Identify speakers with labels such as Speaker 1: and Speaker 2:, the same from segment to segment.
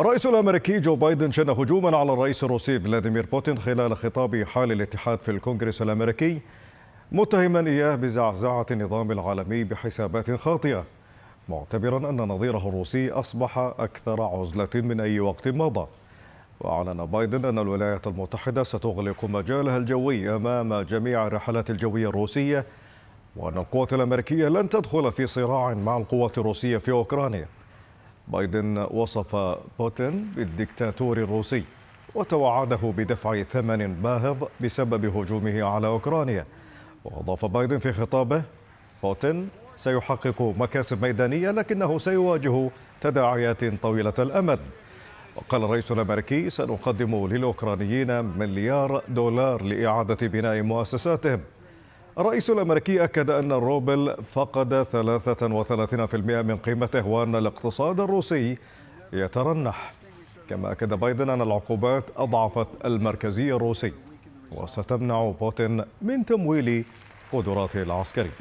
Speaker 1: الرئيس الامريكي جو بايدن شن هجوما على الرئيس الروسي فلاديمير بوتين خلال خطاب حال الاتحاد في الكونغرس الامريكي متهما اياه بزعزعه النظام العالمي بحسابات خاطئه معتبرا ان نظيره الروسي اصبح اكثر عزله من اي وقت مضى واعلن بايدن ان الولايات المتحده ستغلق مجالها الجوي امام جميع الرحلات الجويه الروسيه وان القوات الامريكيه لن تدخل في صراع مع القوات الروسيه في اوكرانيا بايدن وصف بوتين بالدكتاتور الروسي وتوعده بدفع ثمن باهظ بسبب هجومه على أوكرانيا وأضاف بايدن في خطابه بوتين سيحقق مكاسب ميدانية لكنه سيواجه تداعيات طويلة الأمد وقال الرئيس الأمريكي سنقدم للأوكرانيين مليار دولار لإعادة بناء مؤسساتهم الرئيس الأمريكي أكد أن الروبل فقد 33% من قيمته وأن الاقتصاد الروسي يترنح كما أكد بايدن أن العقوبات أضعفت المركزية الروسي وستمنع بوتين من تمويل قدراته العسكرية.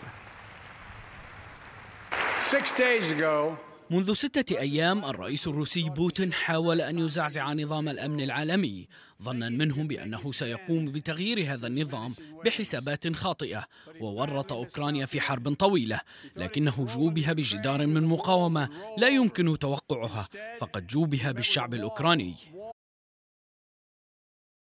Speaker 2: days ago, منذ ستة أيام الرئيس الروسي بوتين حاول أن يزعزع نظام الأمن العالمي ظنا منهم بأنه سيقوم بتغيير هذا النظام بحسابات خاطئة وورط أوكرانيا في حرب طويلة لكنه جوبها بجدار من مقاومة لا يمكن توقعها فقد جوبها بالشعب الأوكراني